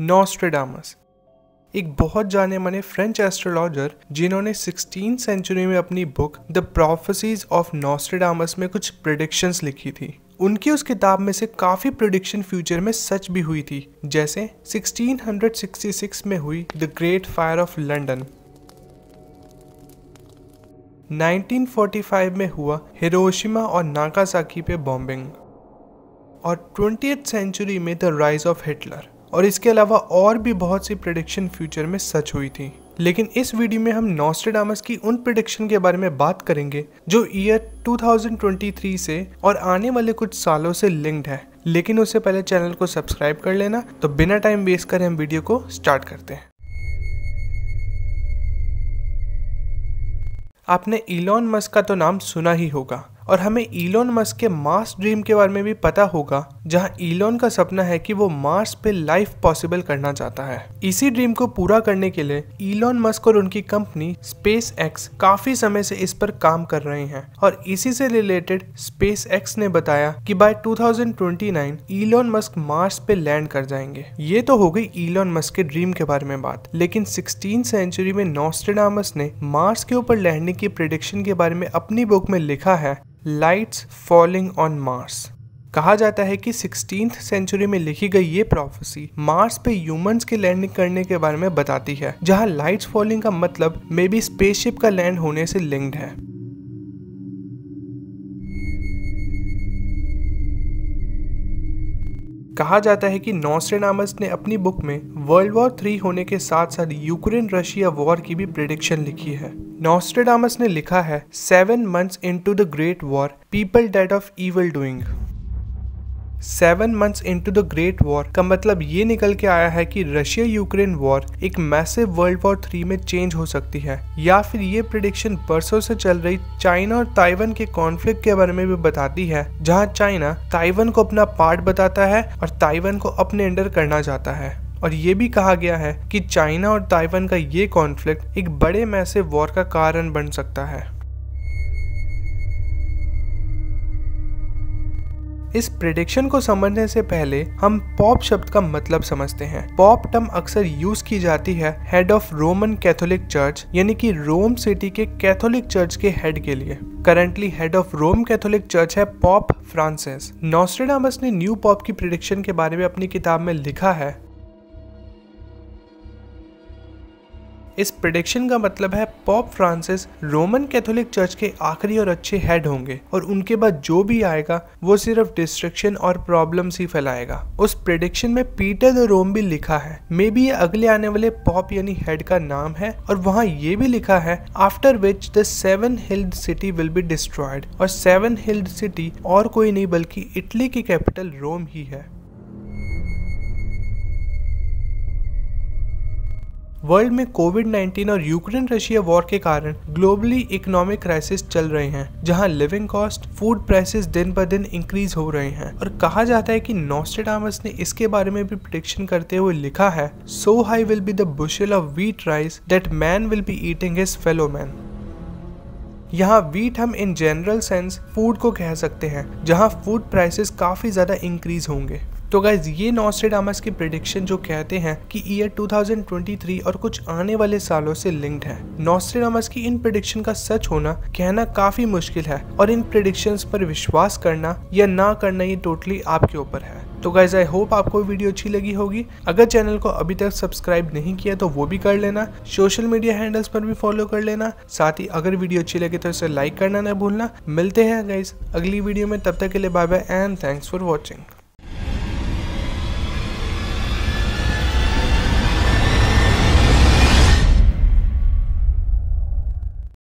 नॉस्ट्रेडामस एक बहुत जाने माने फ्रेंच एस्ट्रोलॉजर जिन्होंने सिक्सटीन सेंचुरी में अपनी book the prophecies of Nostradamus में कुछ प्रडिक्शंस लिखी थी उनकी उस किताब में से काफ़ी प्रोडिक्शन फ्यूचर में सच भी हुई थी जैसे 1666 में हुई the great fire of London 1945 में हुआ हिरोशिमा और नाकासाकी पे बॉम्बिंग और ट्वेंटी सेंचुरी में द राइज ऑफ हिटलर और इसके अलावा और भी बहुत सी प्रडिक्शन फ्यूचर में सच हुई थी लेकिन इस वीडियो में हम नॉस्ट्रेडामस की उन प्रडिक्शन के बारे में बात करेंगे जो ईयर 2023 से और आने वाले कुछ सालों से लिंक्ड है लेकिन उससे पहले चैनल को सब्सक्राइब कर लेना तो बिना टाइम वेस्ट कर हम वीडियो को स्टार्ट करते हैं आपने इलॉन मस्क का तो नाम सुना ही होगा और हमें इलॉन मस्क के मास ड्रीम के बारे में भी पता होगा जहां इलोन का सपना है कि वो मार्स पे लाइफ पॉसिबल करना चाहता है इसी ड्रीम को पूरा करने के लिए इलोन मस्क और उनकी कंपनी स्पेस एक्स काफी समय से इस पर काम कर रहे हैं और इसी से रिलेटेड स्पेस एक्स ने बताया कि बाय 2029 ईलोन मस्क मार्स पे लैंड कर जाएंगे ये तो हो गई इलोन मस्क के ड्रीम के बारे में बात लेकिन सिक्सटीन सेंचुरी में नोस्टेडामस ने मार्स के ऊपर लैंडिंग की प्रिडिक्शन के बारे में अपनी बुक में लिखा है लाइट्स फॉलिंग ऑन मार्स कहा जाता है कि सिक्सटीन सेंचुरी में लिखी गई ये प्रोफेसी मार्स पे ह्यूमंस के लैंडिंग करने के बारे में बताती है जहां लाइट्स फॉलिंग का मतलब मे बी स्पेसशिप का लैंड होने से लिंक्ड है कहा जाता है कि नॉस्ट्रेनामस ने अपनी बुक में वर्ल्ड वॉर थ्री होने के साथ साथ यूक्रेन रशिया वॉर की भी प्रिडिक्शन लिखी है नॉस्ट्रेडामस ने लिखा है seven months into the great war people dead of evil doing seven months into the great war का मतलब ये निकल के आया है कि रशिया यूक्रेन वॉर एक मैसिव वर्ल्ड वॉर थ्री में चेंज हो सकती है या फिर ये प्रिडिक्शन बरसों से चल रही चाइना और ताइवान के कॉन्फ्लिक्ट के बारे में भी बताती है जहाँ चाइना ताइवान को अपना पार्ट बताता है और ताइवान को अपने अंडर करना चाहता है और ये भी कहा गया है कि चाइना और ताइवान का ये कॉन्फ्लिक्ट एक बड़े मैसिव वॉर का कारण बन सकता है इस प्रिडिक्शन को समझने से पहले हम पॉप शब्द का मतलब समझते हैं पॉप टर्म अक्सर यूज की जाती है head of Roman Catholic church यानी कि रोम सिटी के कैथोलिक चर्च के हेड के लिए currently head of Rome Catholic church है पॉप फ्रांसिस नोस्ट्रेडामस ने न्यू पॉप की प्रिडिक्शन के बारे में अपनी किताब में लिखा है इस प्रडिक्शन का मतलब है Pope Francis Roman Catholic church के आखिरी और अच्छे हेड होंगे और उनके बाद जो भी आएगा वो सिर्फ डिस्ट्रक्शन और प्रॉब्लम्स ही फैलाएगा उस प्रडिक्शन में पीटर द रोम भी लिखा है मे बी ये अगले आने वाले पॉप यानी हेड का नाम है और वहाँ ये भी लिखा है after which the seven hilled city will be destroyed और सेवन हिल्ड सिटी और कोई नहीं बल्कि इटली की कैपिटल रोम ही है वर्ल्ड में कोविड 19 और यूक्रेन रशिया वॉर के कारण ग्लोबली इकोनॉमिक क्राइसिस चल रहे हैं जहां लिविंग कॉस्ट फूड प्राइसेस दिन ब दिन इंक्रीज हो रहे हैं और कहा जाता है कि नोस्टेडामस ने इसके बारे में भी प्रिडिक्शन करते हुए लिखा है so high will be the bushel of wheat rise that man will be eating his fellow man यहाँ वीट हम इन जनरल सेंस फूड को कह सकते हैं जहाँ फूड प्राइसेस काफ़ी ज़्यादा इंक्रीज होंगे तो गाइज ये नॉस्ट्रेडामस की प्रिडिक्शन जो कहते हैं कि ईयर 2023 और कुछ आने वाले सालों से लिंक्ड है नॉस्ट्रेडामस की इन प्रिडिक्शन का सच होना कहना काफी मुश्किल है और इन प्रिडिक्शन पर विश्वास करना या ना करना ये टोटली आपके ऊपर है तो गाइज आई होप आपको वीडियो अच्छी लगी होगी अगर चैनल को अभी तक सब्सक्राइब नहीं किया तो वो भी कर लेना सोशल मीडिया हैंडल्स पर भी फॉलो कर लेना साथ ही अगर वीडियो अच्छी लगे तो इसे लाइक करना ना भूलना मिलते हैं गाइज अगली वीडियो में तब तक के लिए bye bye and thanks for watching